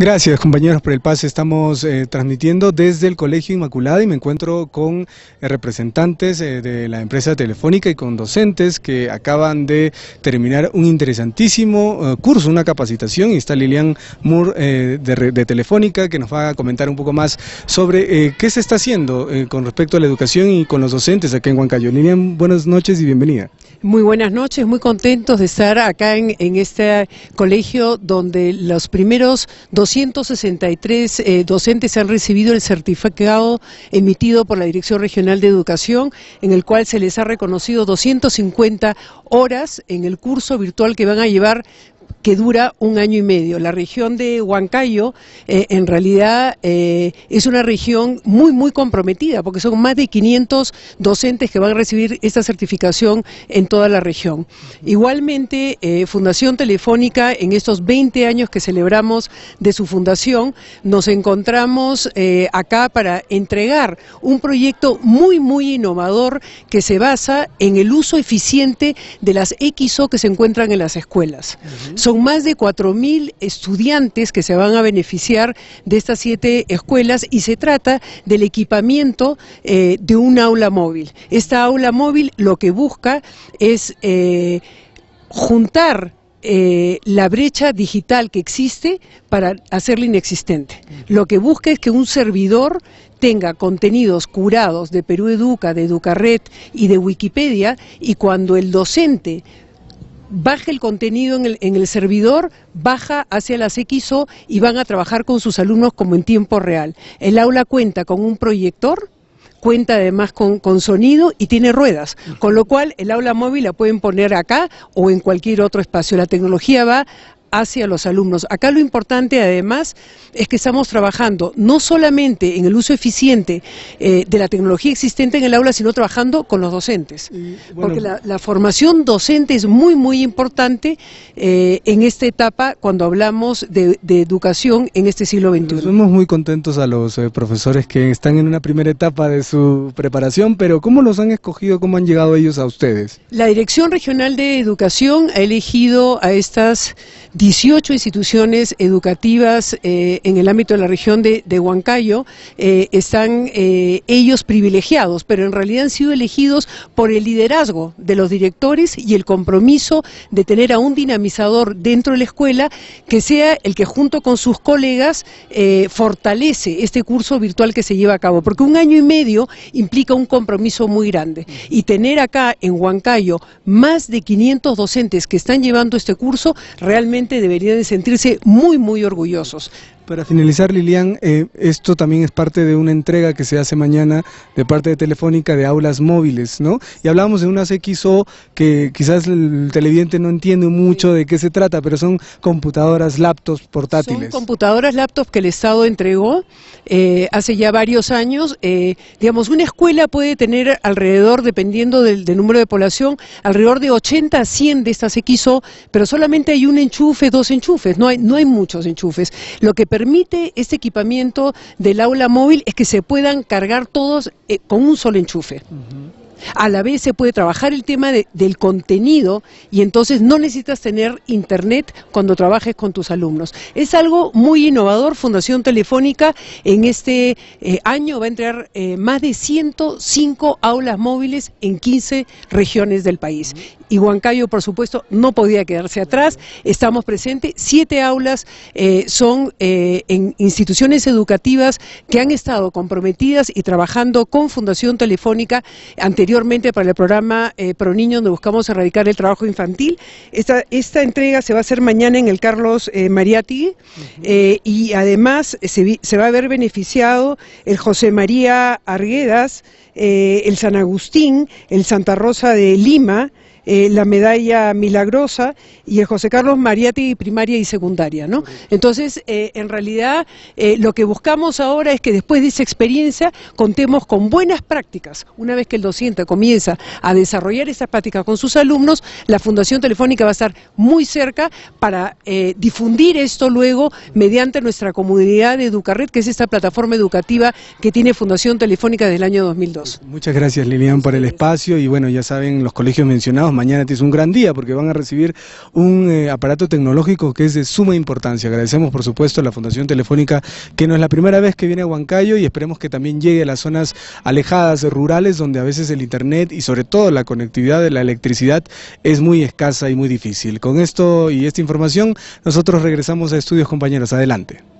Gracias compañeros por el pase. Estamos eh, transmitiendo desde el Colegio Inmaculada y me encuentro con eh, representantes eh, de la empresa telefónica y con docentes que acaban de terminar un interesantísimo curso, una capacitación. Y está Lilian Moore de, Telefónica que nos va a comentar un poco más sobre qué se está haciendo con respecto a la educación y con los docentes aquí en Huancayo. Lilian, buenas noches y bienvenida. Muy buenas noches, muy contentos de estar acá en, en este colegio donde los primeros 263 eh, docentes han recibido el certificado emitido por la Dirección Regional de Educación, en el cual se les ha reconocido 250 horas en el curso virtual que van a llevar que dura un año y medio. La región de Huancayo, eh, en realidad, eh, es una región muy, muy comprometida, porque son más de 500 docentes que van a recibir esta certificación en toda la región. Igualmente, eh, Fundación Telefónica, en estos 20 años que celebramos de su fundación, nos encontramos acá para entregar un proyecto muy, muy innovador que se basa en el uso eficiente de las XO que se encuentran en las escuelas. Son más de 4.000 estudiantes que se van a beneficiar de estas siete escuelas y se trata del equipamiento eh, de un aula móvil. Esta aula móvil lo que busca es eh, juntar eh, la brecha digital que existe para hacerla inexistente. Lo que busca es que un servidor tenga contenidos curados de Perú Educa, de red y de Wikipedia y cuando el docente baja el contenido en el, en el, servidor, baja hacia las XO y van a trabajar con sus alumnos como en tiempo real. El aula cuenta con un proyector, cuenta además con, con sonido y tiene ruedas, con lo cual el aula móvil la pueden poner acá o en cualquier otro espacio. La tecnología va hacia los alumnos. Acá lo importante además es que estamos trabajando no solamente en el uso eficiente eh, de la tecnología existente en el aula, sino trabajando con los docentes. porque la, formación docente es muy, muy importante eh, en esta etapa cuando hablamos de, educación en este siglo XXI. Somos muy contentos a los eh, profesores que están en una primera etapa de su preparación, pero ¿cómo los han escogido? ¿Cómo han llegado ellos a ustedes? La Dirección Regional de Educación ha elegido a estas 18 instituciones educativas eh, en el ámbito de la región de, Huancayo eh, están eh, ellos privilegiados, pero en realidad han sido elegidos por el liderazgo de los directores y el compromiso de tener a un dinamizador dentro de la escuela que sea el que junto con sus colegas fortalece este curso virtual que se lleva a cabo, porque un año y medio implica un compromiso muy grande y tener acá en Huancayo más de 500 docentes que están llevando este curso realmente deberían de sentirse muy, muy orgullosos. Para finalizar, Lilian, eh, esto también es parte de una entrega que se hace mañana de parte de Telefónica de aulas móviles, ¿no? Y hablábamos de unas XO que quizás el televidente no entiende mucho de qué se trata, pero son computadoras, laptops, portátiles. Son computadoras, laptops que el Estado entregó eh, hace ya varios años. Eh, digamos, una escuela puede tener alrededor, dependiendo del, del, número de población, alrededor de 80 a 100 de estas XO, pero solamente hay un enchufe, dos enchufes, no hay, no hay muchos enchufes. Lo que permite este equipamiento del aula móvil es que se puedan cargar todos eh, con un solo enchufe. A la vez se puede trabajar el tema del contenido y entonces no necesitas tener internet cuando trabajes con tus alumnos. Es algo muy innovador. Fundación Telefónica en este eh, año va a entrar eh, más de 105 aulas móviles en 15 regiones del país. Y Huancayo, por supuesto, no podía quedarse atrás. Estamos presentes. Siete aulas eh, son en instituciones educativas que han estado comprometidas y trabajando con Fundación Telefónica anteriormente anteriormente para el programa eh, Pro Niños, donde buscamos erradicar el trabajo infantil. Esta, entrega se va a hacer mañana en el Carlos Mariatti eh, Mariati eh, y además se, se, va a ver beneficiado el José María Arguedas, el San Agustín, el Santa Rosa de Lima. Eh, la medalla milagrosa y el José Carlos Mariati primaria y secundaria, ¿no? Entonces, eh, en realidad, eh, lo que buscamos ahora es que después de esa experiencia contemos con buenas prácticas. Una vez que el docente comienza a desarrollar esas prácticas con sus alumnos, la Fundación Telefónica va a estar muy cerca para difundir esto luego mediante nuestra comunidad de Educarred, que es esta plataforma educativa que tiene Fundación Telefónica desde el año 2002. Muchas gracias, Lilian, por el espacio y bueno, ya saben, los colegios mencionados mañana es un gran día porque van a recibir un eh, aparato tecnológico que es de suma importancia. Agradecemos, por supuesto, a la Fundación Telefónica, que no es la primera vez que viene a Huancayo y esperemos que también llegue a las zonas alejadas, rurales, donde a veces el Internet y sobre todo la conectividad de la electricidad es muy escasa y muy difícil. Con esto y esta información, nosotros regresamos a estudios, compañeros. Adelante.